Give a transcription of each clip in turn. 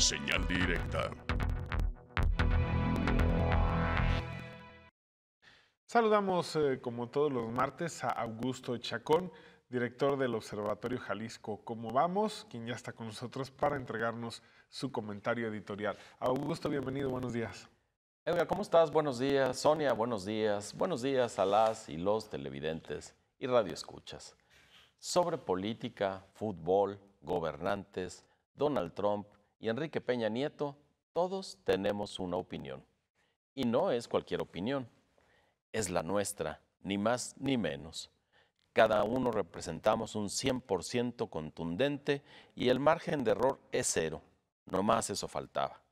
Señal directa. Saludamos eh, como todos los martes a Augusto Chacón, director del Observatorio Jalisco Cómo Vamos, quien ya está con nosotros para entregarnos su comentario editorial. Augusto, bienvenido, buenos días. Edgar, ¿cómo estás? Buenos días. Sonia, buenos días. Buenos días a las y los televidentes y radioescuchas. Sobre política, fútbol, gobernantes, Donald Trump y Enrique Peña Nieto, todos tenemos una opinión. Y no es cualquier opinión, es la nuestra, ni más ni menos. Cada uno representamos un 100% contundente y el margen de error es cero. No más eso faltaba.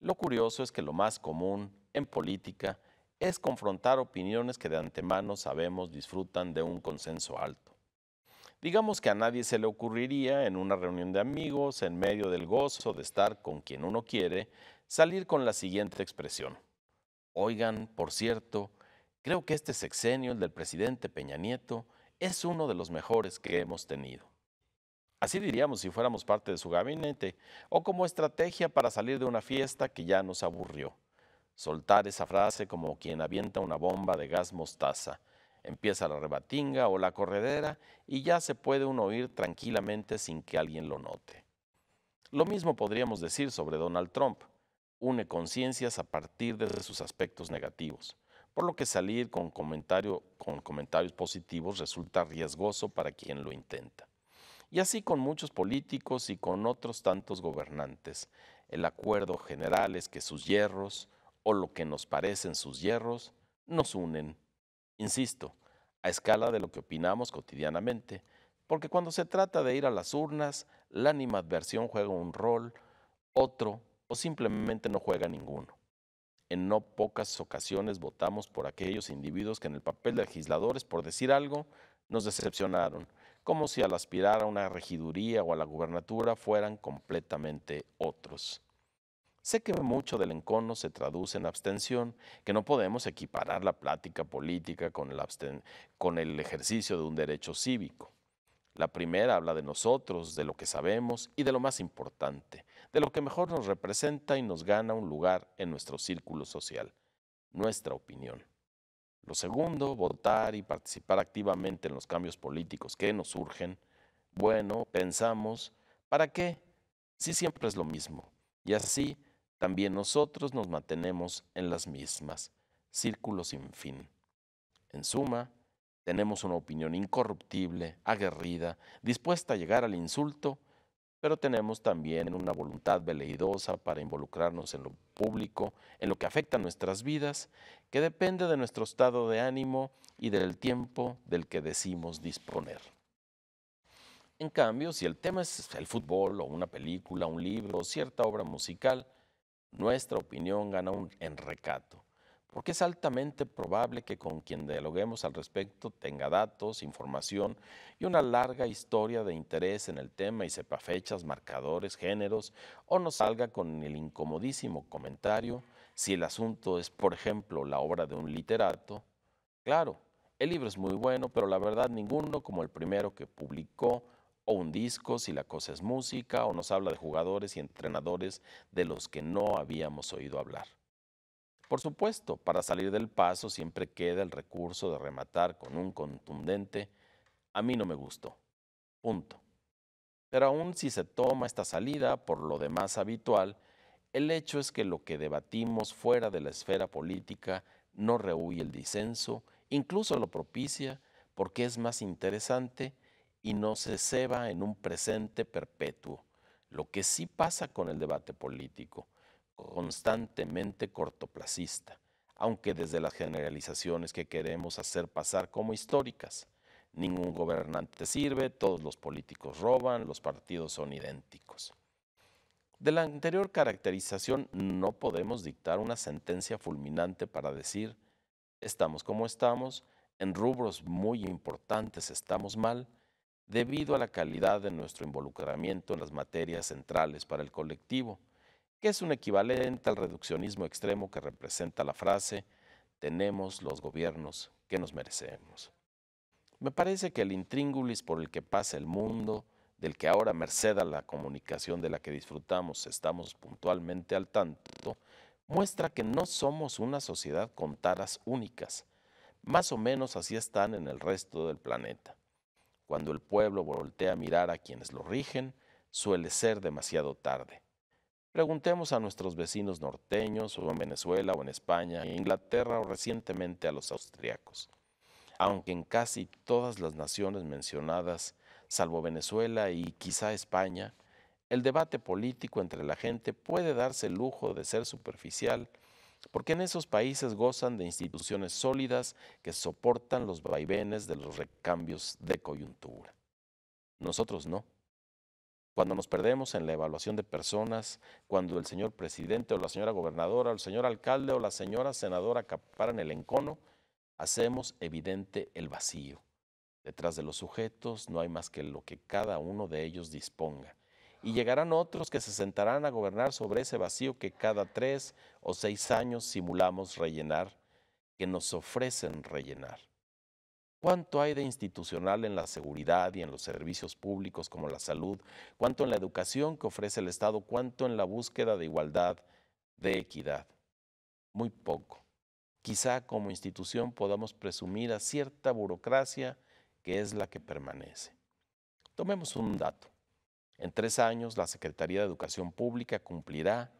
Lo curioso es que lo más común en política es confrontar opiniones que de antemano sabemos disfrutan de un consenso alto. Digamos que a nadie se le ocurriría en una reunión de amigos, en medio del gozo de estar con quien uno quiere, salir con la siguiente expresión. Oigan, por cierto, creo que este sexenio, el del presidente Peña Nieto, es uno de los mejores que hemos tenido. Así diríamos si fuéramos parte de su gabinete o como estrategia para salir de una fiesta que ya nos aburrió. Soltar esa frase como quien avienta una bomba de gas mostaza Empieza la rebatinga o la corredera y ya se puede uno oír tranquilamente sin que alguien lo note. Lo mismo podríamos decir sobre Donald Trump. Une conciencias a partir de sus aspectos negativos, por lo que salir con, con comentarios positivos resulta riesgoso para quien lo intenta. Y así con muchos políticos y con otros tantos gobernantes. El acuerdo general es que sus hierros, o lo que nos parecen sus hierros, nos unen Insisto, a escala de lo que opinamos cotidianamente, porque cuando se trata de ir a las urnas, la animadversión juega un rol, otro o simplemente no juega ninguno. En no pocas ocasiones votamos por aquellos individuos que en el papel de legisladores, por decir algo, nos decepcionaron, como si al aspirar a una regiduría o a la gubernatura fueran completamente otros. Sé que mucho del encono se traduce en abstención, que no podemos equiparar la plática política con el, ejercicio de un derecho cívico. La primera habla de nosotros, de lo que sabemos y de lo más importante, de lo que mejor nos representa y nos gana un lugar en nuestro círculo social, nuestra opinión. Lo segundo, votar y participar activamente en los cambios políticos que nos surgen. Bueno, pensamos, ¿para qué? Si siempre es lo mismo. Y así también nosotros nos mantenemos en las mismas, círculos sin fin. En suma, tenemos una opinión incorruptible, aguerrida, dispuesta a llegar al insulto, pero tenemos también una voluntad veleidosa para involucrarnos en lo público, en lo que afecta a nuestras vidas, que depende de nuestro estado de ánimo y del tiempo del que decimos disponer. En cambio, si el tema es el fútbol o una película, un libro o cierta obra musical, nuestra opinión gana un, en recato, porque es altamente probable que con quien dialoguemos al respecto tenga datos, información y una larga historia de interés en el tema y sepa fechas, marcadores, géneros, o nos salga con el incomodísimo comentario si el asunto es, por ejemplo, la obra de un literato. Claro, el libro es muy bueno, pero la verdad ninguno como el primero que publicó o un disco si la cosa es música, o nos habla de jugadores y entrenadores de los que no habíamos oído hablar. Por supuesto, para salir del paso siempre queda el recurso de rematar con un contundente, a mí no me gustó. Punto. Pero aun si se toma esta salida por lo demás habitual, el hecho es que lo que debatimos fuera de la esfera política no rehúye el disenso, incluso lo propicia porque es más interesante y no se ceba en un presente perpetuo, lo que sí pasa con el debate político, constantemente cortoplacista, aunque desde las generalizaciones que queremos hacer pasar como históricas. Ningún gobernante sirve, todos los políticos roban, los partidos son idénticos. De la anterior caracterización no podemos dictar una sentencia fulminante para decir, estamos como estamos, en rubros muy importantes estamos mal, debido a la calidad de nuestro involucramiento en las materias centrales para el colectivo, que es un equivalente al reduccionismo extremo que representa la frase tenemos los gobiernos que nos merecemos. Me parece que el intríngulis por el que pasa el mundo, del que ahora merced a la comunicación de la que disfrutamos estamos puntualmente al tanto, muestra que no somos una sociedad con taras únicas. Más o menos así están en el resto del planeta. Cuando el pueblo voltea a mirar a quienes lo rigen, suele ser demasiado tarde. Preguntemos a nuestros vecinos norteños o en Venezuela o en España, en Inglaterra o recientemente a los austriacos. Aunque en casi todas las naciones mencionadas, salvo Venezuela y quizá España, el debate político entre la gente puede darse el lujo de ser superficial porque en esos países gozan de instituciones sólidas que soportan los vaivenes de los recambios de coyuntura. Nosotros no. Cuando nos perdemos en la evaluación de personas, cuando el señor presidente o la señora gobernadora o el señor alcalde o la señora senadora acaparan el encono, hacemos evidente el vacío. Detrás de los sujetos no hay más que lo que cada uno de ellos disponga y llegarán otros que se sentarán a gobernar sobre ese vacío que cada tres o seis años simulamos rellenar, que nos ofrecen rellenar. ¿Cuánto hay de institucional en la seguridad y en los servicios públicos como la salud? ¿Cuánto en la educación que ofrece el Estado? ¿Cuánto en la búsqueda de igualdad, de equidad? Muy poco. Quizá como institución podamos presumir a cierta burocracia que es la que permanece. Tomemos un dato. En tres años, la Secretaría de Educación Pública cumplirá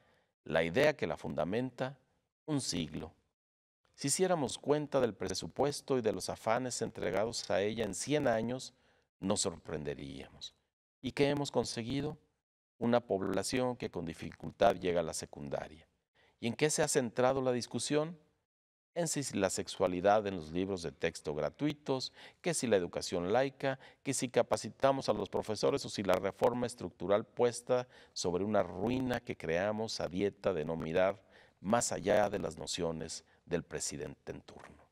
la idea que la fundamenta un siglo. Si hiciéramos cuenta del presupuesto y de los afanes entregados a ella en 100 años, nos sorprenderíamos. ¿Y qué hemos conseguido? Una población que con dificultad llega a la secundaria. ¿Y en qué se ha centrado la discusión? en si la sexualidad en los libros de texto gratuitos, que si la educación laica, que si capacitamos a los profesores o si la reforma estructural puesta sobre una ruina que creamos a dieta de no mirar más allá de las nociones del presidente en turno.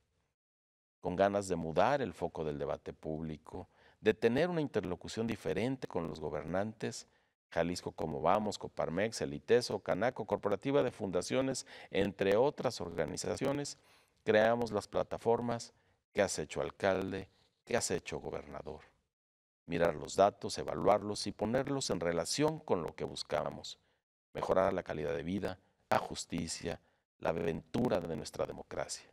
Con ganas de mudar el foco del debate público, de tener una interlocución diferente con los gobernantes, Jalisco como Vamos, Coparmex, Eliteso, Canaco, Corporativa de Fundaciones, entre otras organizaciones, creamos las plataformas ¿Qué has hecho alcalde? ¿Qué has hecho gobernador? Mirar los datos, evaluarlos y ponerlos en relación con lo que buscábamos. Mejorar la calidad de vida, la justicia, la aventura de nuestra democracia.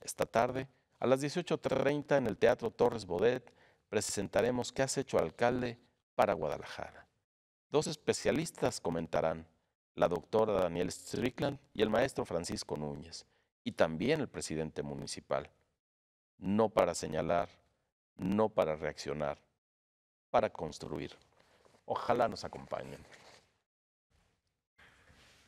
Esta tarde, a las 18.30 en el Teatro Torres Bodet, presentaremos ¿Qué has hecho alcalde para Guadalajara? Dos especialistas comentarán, la doctora Daniel Strickland y el maestro Francisco Núñez, y también el presidente municipal. No para señalar, no para reaccionar, para construir. Ojalá nos acompañen.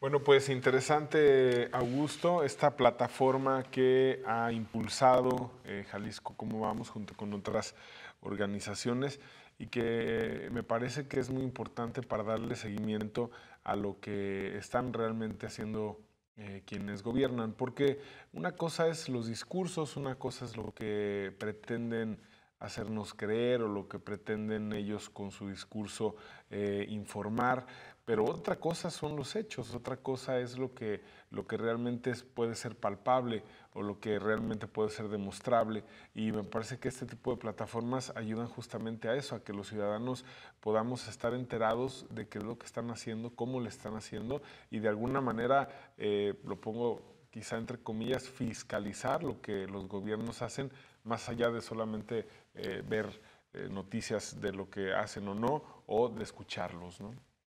Bueno, pues interesante, Augusto, esta plataforma que ha impulsado eh, Jalisco, como vamos, junto con otras organizaciones y que me parece que es muy importante para darle seguimiento a lo que están realmente haciendo eh, quienes gobiernan, porque una cosa es los discursos, una cosa es lo que pretenden hacernos creer o lo que pretenden ellos con su discurso eh, informar. Pero otra cosa son los hechos, otra cosa es lo que, lo que realmente puede ser palpable o lo que realmente puede ser demostrable. Y me parece que este tipo de plataformas ayudan justamente a eso, a que los ciudadanos podamos estar enterados de qué es lo que están haciendo, cómo lo están haciendo y de alguna manera, eh, lo pongo quizá entre comillas, fiscalizar lo que los gobiernos hacen más allá de solamente eh, ver eh, noticias de lo que hacen o no o de escucharlos.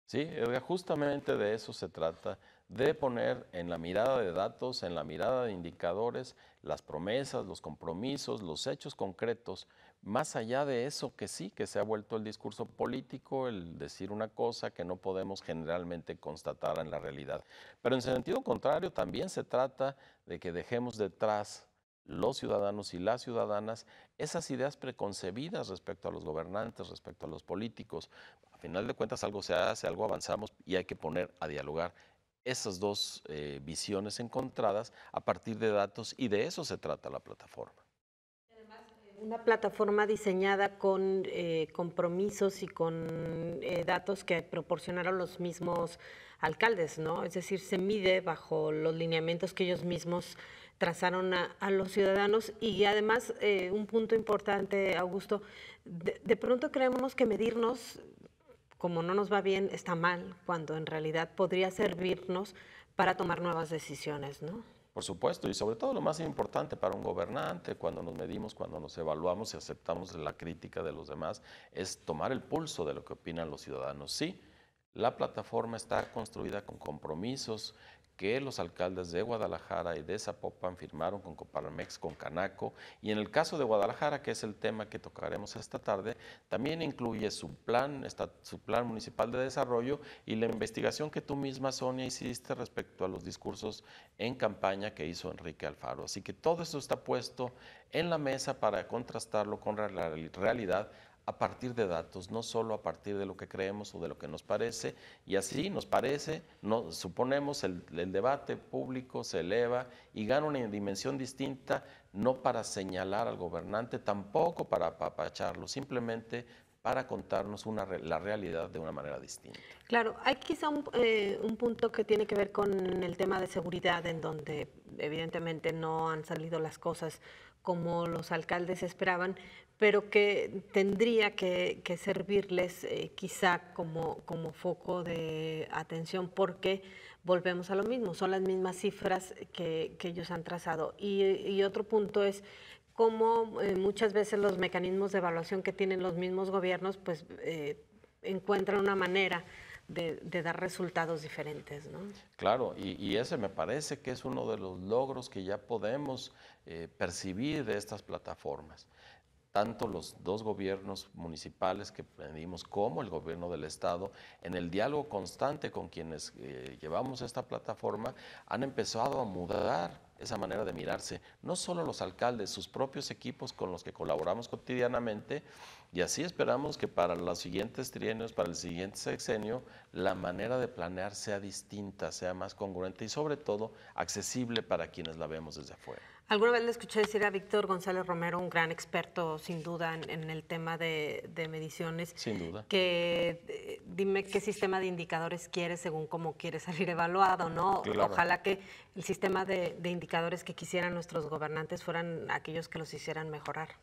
Sí, justamente de eso se trata, de poner en la mirada de datos, en la mirada de indicadores, las promesas, los compromisos, los hechos concretos, más allá de eso que sí, que se ha vuelto el discurso político, el decir una cosa que no podemos generalmente constatar en la realidad. Pero en sentido contrario, también se trata de que dejemos detrás los ciudadanos y las ciudadanas esas ideas preconcebidas respecto a los gobernantes, respecto a los políticos. A final de cuentas algo se hace, algo avanzamos y hay que poner a dialogar esas dos eh, visiones encontradas a partir de datos y de eso se trata la plataforma. Además, una plataforma diseñada con eh, compromisos y con eh, datos que proporcionaron los mismos alcaldes, ¿no? Es decir, se mide bajo los lineamientos que ellos mismos trazaron a, los ciudadanos y además eh, un punto importante, Augusto, de, de pronto creemos que medirnos como no nos va bien está mal, cuando en realidad podría servirnos para tomar nuevas decisiones, ¿no? Por supuesto, y sobre todo lo más importante para un gobernante, cuando nos medimos, cuando nos evaluamos y aceptamos la crítica de los demás, es tomar el pulso de lo que opinan los ciudadanos. Sí, la plataforma está construida con compromisos que los alcaldes de Guadalajara y de Zapopan firmaron con Coparmex, con Canaco, y en el caso de Guadalajara, que es el tema que tocaremos esta tarde, también incluye su plan, su plan municipal de desarrollo y la investigación que tú misma, Sonia, hiciste respecto a los discursos en campaña que hizo Enrique Alfaro. Así que todo eso está puesto en la mesa para contrastarlo con la realidad a partir de datos, no solo a partir de lo que creemos o de lo que nos parece, y así nos parece, no, suponemos, el, debate público se eleva y gana una dimensión distinta, no para señalar al gobernante, tampoco para apapacharlo, simplemente para contarnos una, la realidad de una manera distinta. Claro, hay quizá eh, un punto que tiene que ver con el tema de seguridad, en donde evidentemente no han salido las cosas como los alcaldes esperaban, pero que tendría que, servirles eh, quizá como, como foco de atención porque volvemos a lo mismo, son las mismas cifras que, ellos han trazado. Y, otro punto es cómo eh, muchas veces los mecanismos de evaluación que tienen los mismos gobiernos pues eh, encuentran una manera de, dar resultados diferentes. Claro, y, y, ese me parece que es uno de los logros que ya podemos eh, percibir de estas plataformas tanto los dos gobiernos municipales que pedimos como el gobierno del Estado, en el diálogo constante con quienes eh, llevamos esta plataforma, han empezado a mudar esa manera de mirarse. No solo los alcaldes, sus propios equipos con los que colaboramos cotidianamente y así esperamos que para los siguientes trienios, para el siguiente sexenio, la manera de planear sea distinta, sea más congruente y sobre todo accesible para quienes la vemos desde afuera. Alguna vez le escuché decir a Víctor González Romero, un gran experto sin duda en, el tema de, mediciones, que eh, dime qué sistema de indicadores quiere según cómo quiere salir evaluado, ¿no? Ojalá que el sistema de indicadores que quisieran nuestros gobernantes fueran aquellos que los hicieran mejorar.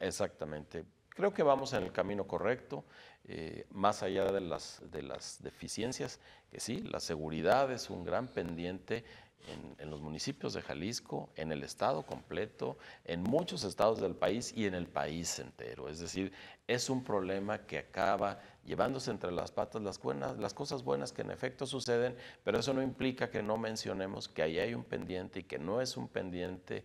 Exactamente. Creo que vamos en el camino correcto, eh, más allá de las, deficiencias, que sí, la seguridad es un gran pendiente en, los municipios de Jalisco, en el estado completo, en muchos estados del país y en el país entero. Es decir, es un problema que acaba llevándose entre las patas las, buenas, las cosas buenas que en efecto suceden, pero eso no implica que no mencionemos que ahí hay un pendiente y que no es un pendiente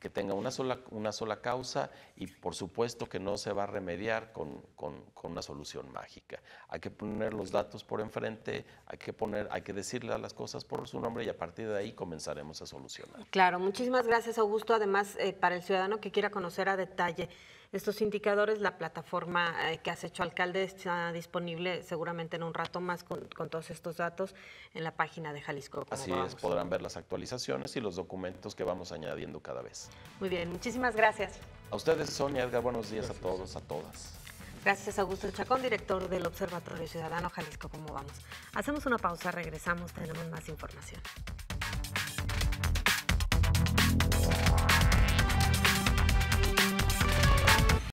que tenga una sola, una sola causa y por supuesto que no se va a remediar con, con, una solución mágica. Hay que poner los datos por enfrente, hay que, poner, hay que decirle a las cosas por su nombre y a partir de ahí comenzaremos a solucionar. Claro, muchísimas gracias Augusto, además eh, para el ciudadano que quiera conocer a detalle estos indicadores. La plataforma eh, que has hecho alcalde está disponible seguramente en un rato más con, todos estos datos en la página de Jalisco. Así es, podrán ver las actualizaciones y los documentos que vamos añadiendo cada vez. Muy bien, muchísimas gracias. A ustedes, Sonia Edgar, buenos días a todos, a todas. Gracias Augusto Chacón, director del Observatorio Ciudadano Jalisco, ¿cómo vamos? Hacemos una pausa, regresamos, tenemos más información.